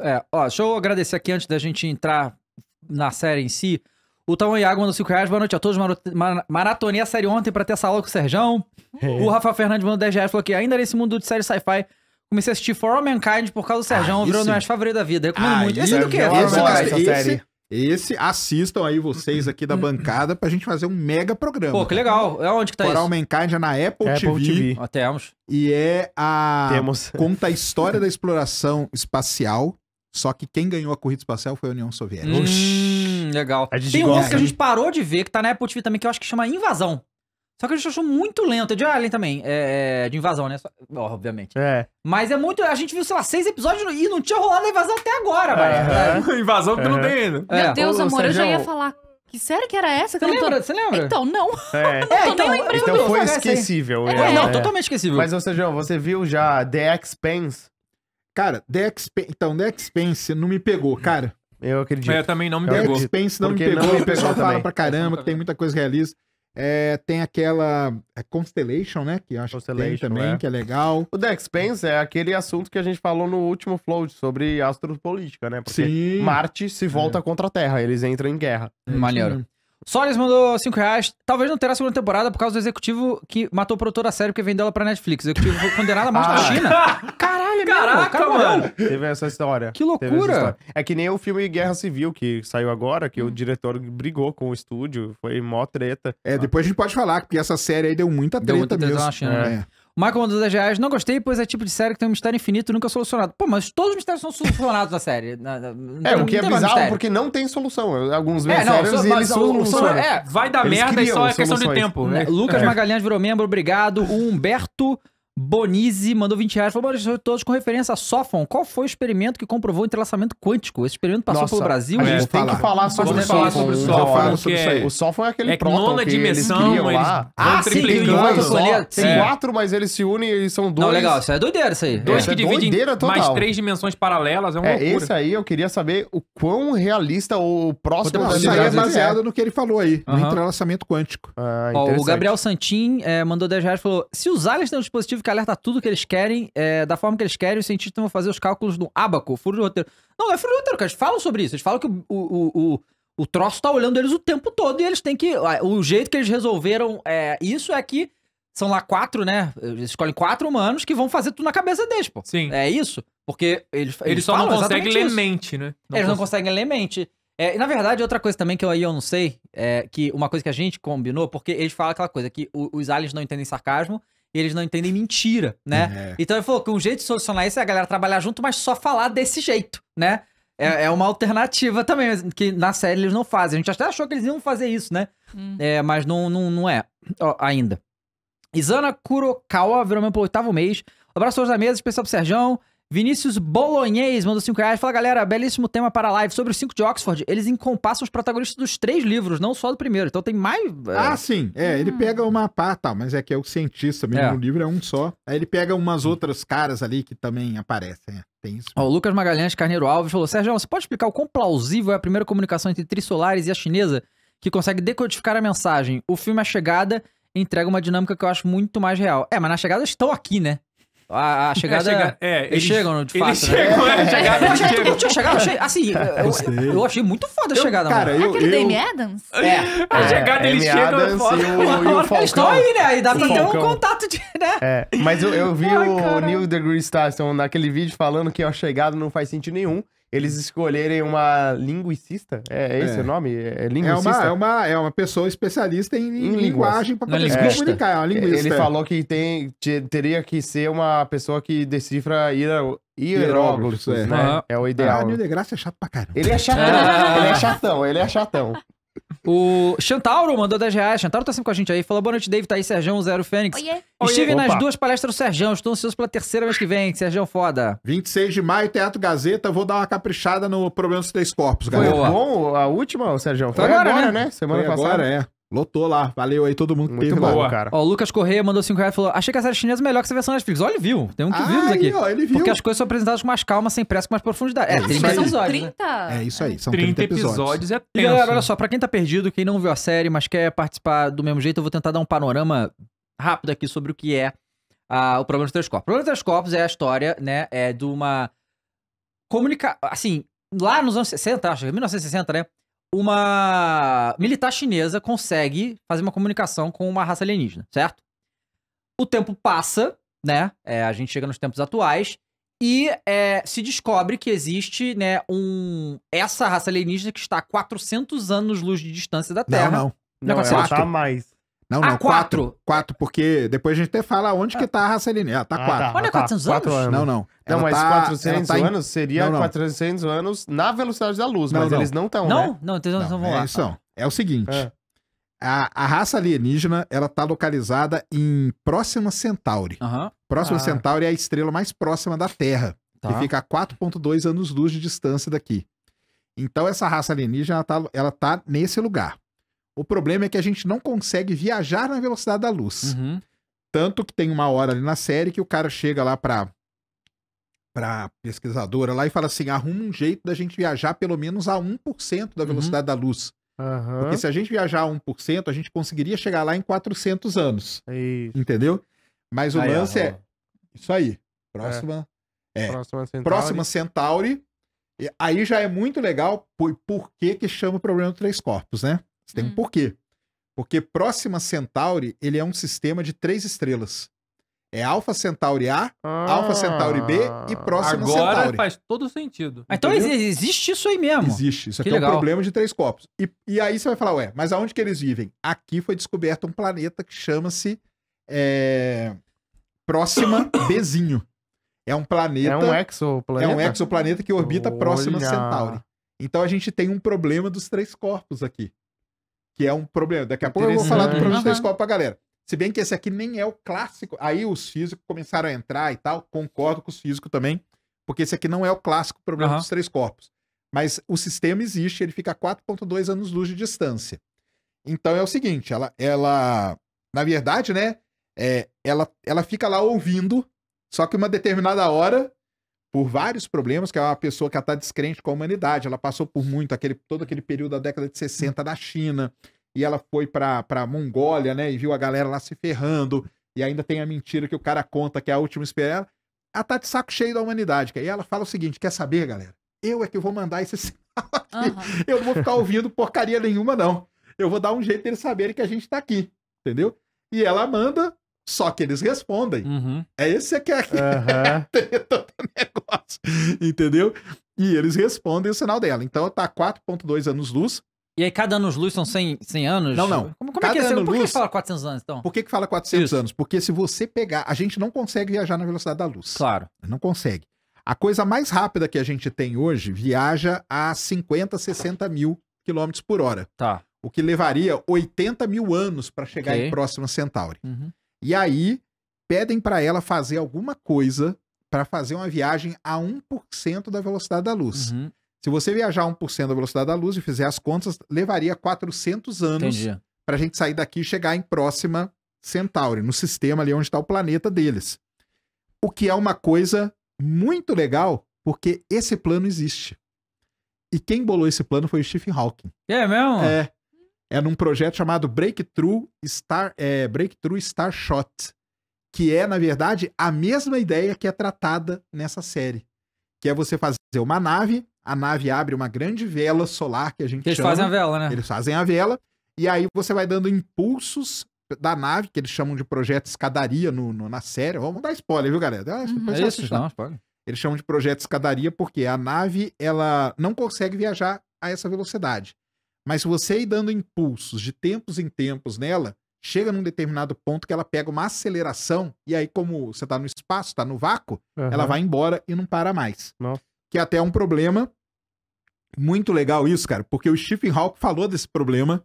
É, ó, deixa eu agradecer aqui antes da gente entrar na série em si. O Tão Iago mandou 5 reais. Boa noite a todos. Maratonei a série ontem pra ter essa aula com o Serjão. É. o Rafa Fernandes mandou 10 reais. Falou que ainda nesse mundo de série sci-fi, comecei a assistir For All Mankind por causa do Serjão. Ah, virou meu das favorito da vida. Recomendo ah, muito. Esse é do quê? Esse, cara, esse, esse, assistam aí vocês aqui da bancada pra gente fazer um mega programa. Pô, que legal. É onde que tá Coral isso? Mankind é na Apple, Apple TV. TV. Ó, temos. E é a... Temos. Conta a história da exploração espacial, só que quem ganhou a corrida espacial foi a União Soviética. Hum, legal. Tem um outro que a gente parou de ver, que tá na Apple TV também, que eu acho que chama Invasão. Só que a gente achou muito lento. É de Alien também. É, é, de invasão, né? Só, obviamente. É. Mas é muito. A gente viu, sei lá, seis episódios e não tinha rolado a invasão até agora, velho. Uhum. invasão que uhum. não tem ainda. É. Meu Deus, Ô, amor, Sérgio... eu já ia falar. Que sério que era essa? Você lembra? Tô... lembra? Então, não. É, não é, então, lembrando. Então foi esquecível. É, é, não, totalmente esquecível. Mas, ô seja, você viu já The Expanse? Cara, The Expanse... Então, The Expanse não me pegou, cara. Eu acredito. Eu também não me pegou. The Expanse não me pegou. Não me pegou o pessoal fala pra caramba, que tem muita coisa realista. É, tem aquela é Constellation, né? Que acho que tem também, é. que é legal. O The é aquele assunto que a gente falou no último flow sobre astropolítica, né? Porque Sim. Marte se volta é. contra a Terra, eles entram em guerra. É, Maneiro. Solis mandou 5 reais. Talvez não terá segunda temporada por causa do executivo que matou o produtor da série porque vendeu ela pra Netflix. O executivo foi condenado à morte ah. na China. Caralho, é Caraca, mesmo, cara, mano. Teve essa história. Que loucura. História. É que nem o filme Guerra Civil que saiu agora, que hum. o diretor brigou com o estúdio. Foi mó treta. É, depois a gente pode falar, porque essa série aí deu muita treta deu muita treta mesmo. Na China, é. né? Michael mandou 10 reais. Não gostei, pois é tipo de série que tem um mistério infinito e nunca solucionado. Pô, mas todos os mistérios são solucionados na série. Na, na, na, é, o que é bizarro porque não tem solução. Alguns é, não, só, eles solucionam. É, vai dar eles merda e é só é questão de tempo. Né? Lucas é. Magalhães virou membro, obrigado. O Humberto Bonizzi mandou 20 reais. Falou, Maurício, todos com referência a Sofon. Qual foi o experimento que comprovou o entrelaçamento quântico? Esse experimento passou Nossa, pelo Brasil? A é, gente tem que falar sobre, falar sobre o Sol. O Sol né? é aquele é próton que dimensão, eles criam eles... lá. Ah, é sim, tem quatro, mas eles se unem e são dois. Não, legal. Isso é doideira isso aí. Dois é que dividem mais três dimensões paralelas. É uma é, loucura. Esse aí eu queria saber o quão realista o próximo... Isso aí é baseado no que ele falou aí. No entrelaçamento quântico. O ah, Gabriel Santin eh, mandou 10 reais e falou, se os aliens têm um dispositivo que alerta tudo que eles querem, é, da forma que eles querem, os cientistas vão fazer os cálculos no abaco, furo de roteiro. Não, é furo de roteiro, Eles falam sobre isso. Eles falam que o, o, o, o troço tá olhando eles o tempo todo e eles têm que. O jeito que eles resolveram é, isso é que são lá quatro, né? Eles escolhem quatro humanos que vão fazer tudo na cabeça deles, pô. Sim. É isso. Porque eles. Eles, só não conseguem ler mente, né? Não eles cons... não conseguem ler mente. É, na verdade, outra coisa também que eu, aí eu não sei, é que uma coisa que a gente combinou, porque eles falam aquela coisa, que os aliens não entendem sarcasmo e eles não entendem mentira, né? É. Então ele falou que um jeito de solucionar isso é a galera trabalhar junto, mas só falar desse jeito, né? É, é uma alternativa também, que na série eles não fazem. A gente até achou que eles iam fazer isso, né? Hum. É, mas não, não, não é Ó, ainda. Isana Kurokawa virou meu pelo oitavo mês. Um abraço hoje da mesa, especial pro Serjão. Vinícius Bolognese mandou 5 reais. Fala, galera, belíssimo tema para a live sobre os 5 de Oxford. Eles encompassam os protagonistas dos três livros, não só do primeiro. Então tem mais... É... Ah, sim. É, hum. ele pega uma pá, tá, mas é que é o cientista mesmo. É. O livro é um só. Aí ele pega umas outras caras ali que também aparecem. É. Tem isso. Ó, o Lucas Magalhães Carneiro Alves falou, Sérgio, você pode explicar o quão plausível é a primeira comunicação entre Trissolares e a chinesa que consegue decodificar a mensagem? O filme A Chegada entrega uma dinâmica que eu acho muito mais real. É, mas na Chegada estão aqui, né? A, a é, chegada. É, chega... é eles, eles, chegam, de fato. Eles né? chegam, é, é, Eu achei, assim, eu, eu, achei muito foda a chegada, eu, cara, mano. Eu, aquele eu... Dame Adams? É. é. A é, chegada, eles chegam, Adams foda. E o, e o Eles estão aí, né? Aí dá pra ter um contato de, né? É, mas eu, vi Ai, o Neil deGrasse Tyson naquele vídeo falando que a chegada não faz sentido nenhum eles escolherem uma linguicista? É, é esse é. o nome? É linguicista? É uma, é uma, é uma pessoa especialista em, em linguagem para poder se comunicar, é uma linguista. Ele é. falou que tem, teria que ser uma pessoa que decifra hieróglifos, né? É. é. o ah. ideal. Ah, o Neil deGrasse é chato pra caramba. Ele é chatão, ele é chatão, ele é chatão. O Chantauro mandou 10 reais. Chantauro tá sempre com a gente aí. Falou, boa noite, David. Tá aí, Serjão, Zero Fênix. Oiê. Estive Oiê. nas Opa. duas palestras do Serjão. Estou ansioso pela terceira vez que vem. Serjão, foda. 26 de maio, Teatro Gazeta. Vou dar uma caprichada no Problemas dos Três Corpos, galera. Foi bom a última, Serjão? Foi, Foi agora, agora né? né? Semana Foi passada. Agora, é. Lotou lá. Valeu aí todo mundo que Muito teve boa. lá, cara. Ó, o Lucas Correia mandou 5 reais e falou: Achei que a série chinesa é melhor que essa versão Netflix. Olha, viu. Tem um que ah, vimos aqui. Ó, ele viu. Porque as coisas são apresentadas com mais calma, sem pressa, com mais profundidade. É, é 30 episódios. Né? É isso aí. São 30, 30 episódios. episódios. é tenso. E galera, olha né? só, pra quem tá perdido, quem não viu a série, mas quer participar do mesmo jeito, eu vou tentar dar um panorama rápido aqui sobre o que é ah, o problema dos três corpos. O problema dos três corpos é a história, né? É de uma. Comunica. Assim, lá nos anos 60, acho que 1960, é né? uma militar chinesa consegue fazer uma comunicação com uma raça alienígena, certo? O tempo passa, né? É, a gente chega nos tempos atuais e é, se descobre que existe, né, um essa raça alienígena que está a 400 anos luz de distância da Terra. Não, não. É não, não ela tá mais. Não, ah, não, 4. 4, porque depois a gente até fala onde que ah. tá a raça alienígena tá 4. Ah, tá. Olha, 400 tá, tá. anos? anos? Não, não. Então, ela mas tá, 400 tá em... anos seria não, não. 400 anos na velocidade da luz, não, mas não. eles não estão, Não, né? não, eles então não, vão é, É o seguinte, é. A, a, raça alienígena, ela tá localizada em Próxima Centauri. Próxima ah. Centauri é a estrela mais próxima da Terra, que tá. fica a 4.2 anos-luz de distância daqui. Então essa raça alienígena, ela tá, ela tá nesse lugar. O problema é que a gente não consegue viajar na velocidade da luz. Uhum. Tanto que tem uma hora ali na série que o cara chega lá pra, pra pesquisadora lá e fala assim: arruma um jeito da gente viajar pelo menos a 1% da uhum. velocidade uhum. da luz. Uhum. Porque se a gente viajar a 1%, a gente conseguiria chegar lá em 400 anos. É isso. Entendeu? Mas o aí, lance é. Isso aí. Próxima. É. é. Próxima Centauri. Próxima Centauri. Aí já é muito legal por, por que, que chama o problema de três corpos, né? tem hum. um porquê. Porque Próxima Centauri, ele é um sistema de três estrelas. É Alpha Centauri A, ah, Alpha Centauri B e ah. Próxima agora Centauri. Agora faz todo sentido. Então Entendeu? Então existe isso aí mesmo. Existe. Isso que aqui legal. é um problema de três corpos. E, e aí você vai falar, ué, mas aonde que eles vivem? Aqui foi descoberto um planeta que chama-se é... Próxima Bzinho. É um é planeta... É um exoplaneta? É um exoplaneta que orbita Olha. Próxima Centauri. Então a gente tem um problema dos três corpos aqui que é um problema. Daqui a pouco eu vou falar do problema uhum. da escola pra galera. Se bem que esse aqui nem é o clássico. Aí os físicos começaram a entrar e tal. Concordo com os físicos também, porque esse aqui não é o clássico problema uhum. dos três corpos. Mas o sistema existe, ele fica a 4,2 anos-luz de distância. Então é o seguinte: ela, ela na verdade, né? É, ela, ela fica lá ouvindo, só que uma determinada hora por vários problemas, que é uma pessoa que está descrente com a humanidade. Ela passou por muito, aquele, todo aquele período da década de 60 da China, e ela foi para a Mongólia, né? E viu a galera lá se ferrando, e ainda tem a mentira que o cara conta que é a última espera. Ela tá de saco cheio da humanidade. E ela fala o seguinte: quer saber, galera? Eu é que vou mandar esse sinal aqui. Uhum. Eu não vou ficar ouvindo porcaria nenhuma, não. Eu vou dar um jeito deles saberem que a gente está aqui. Entendeu? E ela manda só que eles respondem. Uhum. É esse que é a treta do negócio. Entendeu? E eles respondem o sinal dela. Então tá 4,2 anos-luz. E aí, cada anos-luz são 100, 100 anos? Não, não. Como, como cada é que é? Ano Por luz, que fala 400 anos, então? Por que, que fala 400 Isso. anos? Porque se você pegar... A gente não consegue viajar na velocidade da luz. Claro. Não consegue. A coisa mais rápida que a gente tem hoje viaja a 50, 60 mil quilômetros por hora. Tá. O que levaria 80 mil anos para chegar okay. em próxima Centauri. Uhum. E aí pedem para ela fazer alguma coisa para fazer uma viagem a 1% da velocidade da luz. Uhum. Se você viajar 1% da velocidade da luz e fizer as contas, levaria 400 anos para a gente sair daqui e chegar em próxima Centauri, no sistema ali onde está o planeta deles. O que é uma coisa muito legal, porque esse plano existe. E quem bolou esse plano foi o Stephen Hawking. É mesmo? É é num projeto chamado Breakthrough Star, é, Breakthrough Star Shot, que é, na verdade, a mesma ideia que é tratada nessa série, que é você fazer uma nave, a nave abre uma grande vela solar que a gente eles chama, fazem a vela, né? Eles fazem a vela e aí você vai dando impulsos da nave, que eles chamam de projeto escadaria no, no na série. Vamos dar spoiler, viu, galera? Ah, É isso, não, spoiler. Eles chamam de projeto escadaria porque a nave ela não consegue viajar a essa velocidade. Mas se você ir dando impulsos de tempos em tempos nela, chega num determinado ponto que ela pega uma aceleração, e aí, como você está no espaço, está no vácuo, uhum. ela vai embora e não para mais. Nossa. Que é até é um problema. Muito legal isso, cara, porque o Stephen Hawking falou desse problema.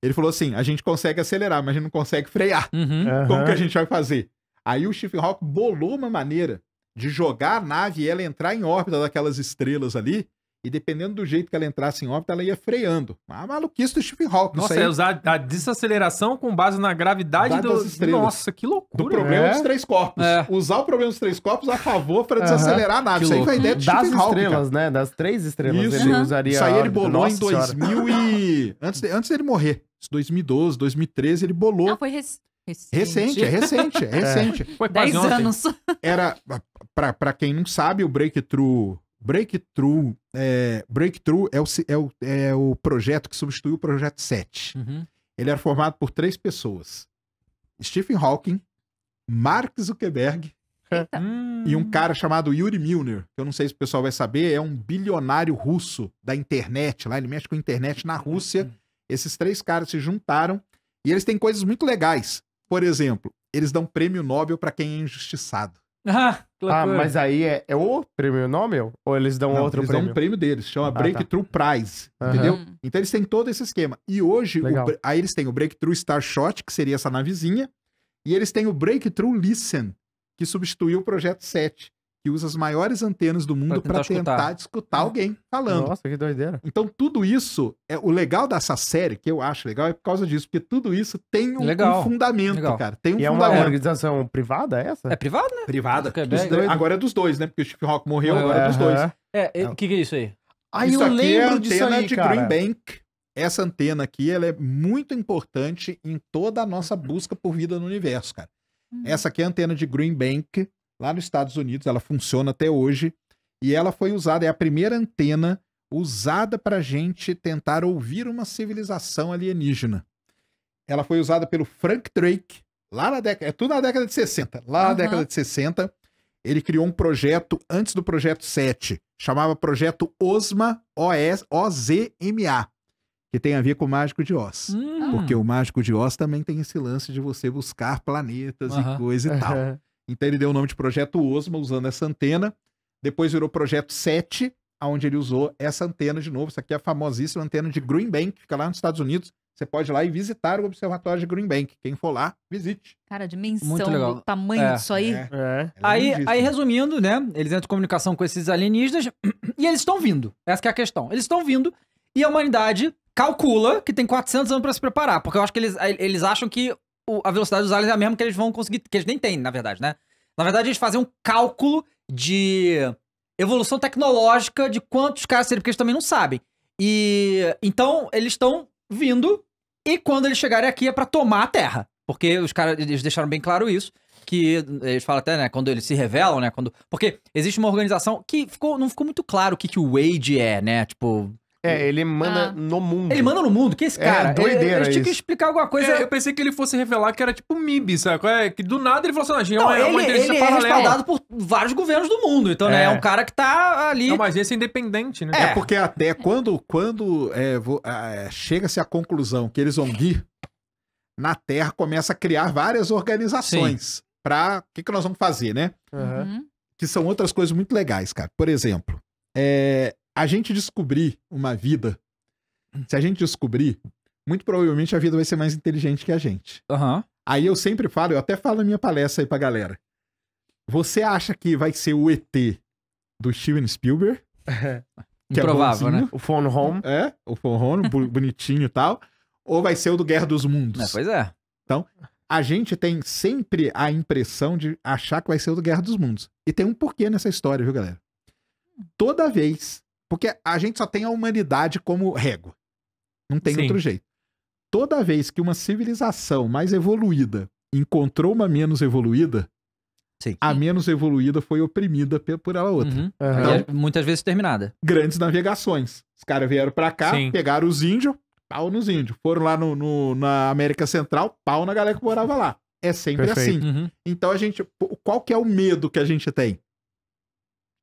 Ele falou assim: a gente consegue acelerar, mas a gente não consegue frear. Uhum. Uhum. Como que a gente vai fazer? Aí o Stephen Hawking bolou uma maneira de jogar a nave e ela entrar em órbita daquelas estrelas ali e dependendo do jeito que ela entrasse em órbita, ela ia freando. A maluquice do Stephen Hawking. Nossa, aí... É usar a desaceleração com base na gravidade do... das estrelas. Nossa, que loucura. Do problema é. dos três corpos. É. Usar o problema dos três corpos a favor para desacelerar uhum. a nave. Isso aí foi a ideia do Das Stephen estrelas, né? Das três estrelas Isso. ele uhum. usaria. Isso aí ele bolou em 2000 e... antes, de, antes dele morrer. 2012, 2013, ele bolou. Não, foi Recente. Recente, é recente, é, é. recente. É. Foi 10 ontem. anos. Era, para quem não sabe, o Breakthrough Breakthrough é, Breakthrough é o, é, o, é o projeto que substituiu o projeto 7. Uhum. Ele era formado por três pessoas: Stephen Hawking, Mark Zuckerberg hum. e um cara chamado Yuri Milner, que eu não sei se o pessoal vai saber, é um bilionário russo da internet. Lá ele mexe com a internet na Rússia. Hum. Esses três caras se juntaram e eles têm coisas muito legais. Por exemplo, eles dão prêmio Nobel para quem é injustiçado. Ah, ah mas aí é, é, o prêmio Nobel? É Ou eles dão não, outro eles prêmio? Eles dão um prêmio deles, chama ah, Breakthrough tá. Prize, uhum. entendeu? Hum. Então eles têm todo esse esquema. E hoje, o, aí eles têm o Breakthrough Starshot, que seria essa navezinha, e eles têm o Breakthrough Listen, que substituiu o Projeto 7 que usa as maiores antenas do mundo para tentar, tentar, escutar, é. alguém falando. Nossa, que doideira. Então, tudo isso, é o legal dessa série, que eu acho legal, é por causa disso, porque tudo isso tem um, um fundamento, legal. cara. Tem um e é uma organização privada é essa? É privada, né? Privada. É agora é dos dois, né? Porque o Chip Rock morreu, é, agora é dos dois. É, o que, que, é isso aí? Aí ah, isso eu é lembro é antena disso aí, de cara. Green Bank. Essa antena aqui, ela é muito importante em toda a nossa busca por vida no universo, cara. Hum. Essa aqui é a antena de Green Bank, lá nos Estados Unidos, ela funciona até hoje, e ela foi usada, é a primeira antena usada para a gente tentar ouvir uma civilização alienígena. Ela foi usada pelo Frank Drake, lá na década, é tudo na década de 60, lá uhum. na década de 60, ele criou um projeto antes do projeto 7, chamava projeto OSMA, M OZMA, que tem a ver com o Mágico de Oz. Hum. Porque o Mágico de Oz também tem esse lance de você buscar planetas uhum. e coisa e tal. Então ele deu o nome de Projeto Osma, usando essa antena. Depois virou Projeto 7, onde ele usou essa antena de novo. Essa aqui é a famosíssima antena de Green Bank, que fica lá nos Estados Unidos. Você pode ir lá e visitar o Observatório de Green Bank. Quem for lá, visite. Cara, a dimensão Muito legal. do tamanho é, disso aí. É, é. é aí, aí, resumindo, né? Eles entram em comunicação com esses alienígenas e eles estão vindo. Essa é a questão. Eles estão vindo e a humanidade calcula que tem 400 anos para se preparar, porque eu acho que eles, eles acham que o, a velocidade dos aliens é a mesma que eles vão conseguir. Que eles nem têm, na verdade, né? Na verdade, eles fazem um cálculo de evolução tecnológica de quantos caras seriam, porque eles também não sabem. E então eles estão vindo e quando eles chegarem aqui é para tomar a Terra, porque os caras eles deixaram bem claro isso, que eles falam até, né, quando eles se revelam, né, quando porque existe uma organização que ficou não ficou muito claro o que que o Wade é, né? Tipo, é, ele manda ah. no mundo. Ele manda no mundo? Que esse é, cara? É, doideira eu tinha que explicar alguma coisa. É, eu pensei que ele fosse revelar que era tipo MIB, sabe? É, que do nada ele falou assim, ah, é não, é uma ele, ele é respaldado por vários governos do mundo. Então, né, é. né, é um cara que tá ali... Não, mas esse é independente, né? É, é porque até quando, quando é, chega-se à conclusão que eles vão vir, na Terra começa a criar várias organizações para o que, que nós vamos fazer, né? Uhum. Que são outras coisas muito legais, cara. Por exemplo, é, a gente descobrir uma vida, se a gente descobrir, muito provavelmente a vida vai ser mais inteligente que a gente. Uhum. Aí eu sempre falo, eu até falo na minha palestra aí pra galera. Você acha que vai ser o ET do Steven Spielberg? que é Improvável, é né? O Phone Home. É, o Phone Home, bonitinho e tal. Ou vai ser o do Guerra dos Mundos? É, pois é. Então, a gente tem sempre a impressão de achar que vai ser o do Guerra dos Mundos. E tem um porquê nessa história, viu, galera? Toda vez porque a gente só tem a humanidade como régua. Não tem Sim. outro jeito. Toda vez que uma civilização mais evoluída encontrou uma menos evoluída, Sim. a menos evoluída foi oprimida por ela outra. Uhum. Então, muitas vezes terminada. Grandes navegações. Os caras vieram para cá, Sim. pegaram os índios, pau nos índios. Foram lá no, no, na América Central, pau na galera que morava lá. É sempre Perfeito. assim. Uhum. Então a gente. Qual que é o medo que a gente tem?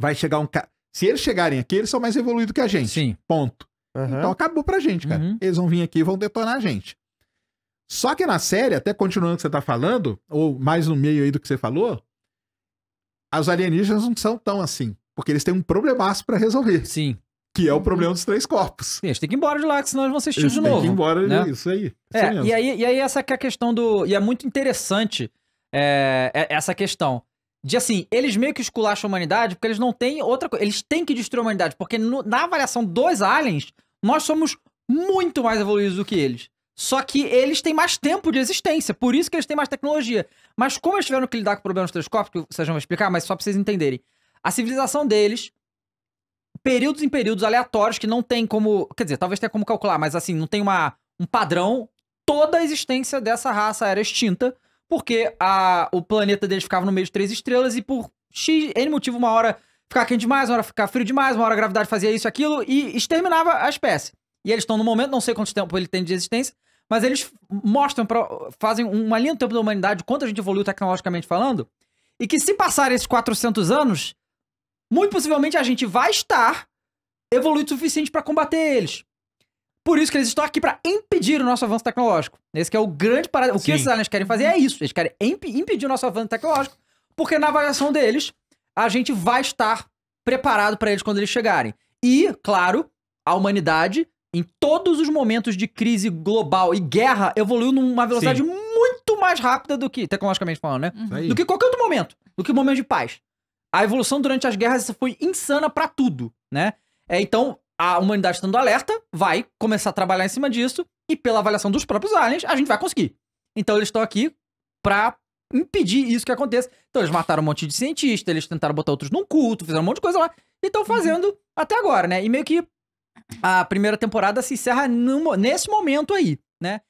Vai chegar um cara. Se eles chegarem aqui, eles são mais evoluídos que a gente. Sim. Ponto. Uhum. Então acabou pra gente, cara. Uhum. Eles vão vir aqui e vão detonar a gente. Só que na série, até continuando o que você tá falando, ou mais no meio aí do que você falou, os alienígenas não são tão assim. Porque eles têm um problemaço para resolver. Sim. Que é o uhum. problema dos três corpos. Sim, eles têm que ir embora de lá, que senão eles vão assistir eles de novo. Tem que ir embora, né? isso aí. É, isso e, aí, e aí essa que é a questão do. E é muito interessante é, é essa questão de assim, eles meio que esculacham a humanidade porque eles não têm outra coisa. Eles têm que destruir a humanidade, porque no, na avaliação dos aliens, nós somos muito mais evoluídos do que eles. Só que eles têm mais tempo de existência, por isso que eles têm mais tecnologia. Mas como eles tiveram que lidar com problemas telescópicos, vocês vão explicar, mas só pra vocês entenderem. A civilização deles, períodos em períodos aleatórios que não tem como. Quer dizer, talvez tenha como calcular, mas assim, não tem uma, um padrão. Toda a existência dessa raça era extinta porque a, o planeta deles ficava no meio de três estrelas e por X, N motivo, uma hora ficar quente demais, uma hora ficar frio demais, uma hora a gravidade fazia isso, aquilo e exterminava a espécie. E eles estão no momento, não sei quanto tempo ele tem de existência, mas eles mostram, pra, fazem uma linha do tempo da humanidade, quanto a gente evoluiu tecnologicamente falando, e que se passar esses 400 anos, muito possivelmente a gente vai estar evoluído o suficiente para combater eles. Por isso que eles estão aqui para impedir o nosso avanço tecnológico. Esse é o grande parada. O Sim. que esses aliens querem fazer é isso. Eles querem imp impedir o nosso avanço tecnológico, porque na avaliação deles, a gente vai estar preparado para eles quando eles chegarem. E, claro, a humanidade, em todos os momentos de crise global e guerra, evoluiu numa velocidade Sim. muito mais rápida do que, tecnologicamente falando, né? Uhum. Do que qualquer outro momento. Do que o momento de paz. A evolução durante as guerras foi insana para tudo, né? É, então, a humanidade estando alerta, vai começar a trabalhar em cima disso, e pela avaliação dos próprios aliens, a gente vai conseguir. Então eles estão aqui pra impedir isso que aconteça. Então eles mataram um monte de cientista, eles tentaram botar outros num culto, fizeram um monte de coisa lá, e estão uhum. fazendo uhum. até agora, né? E meio que a primeira temporada se encerra nesse momento aí, né?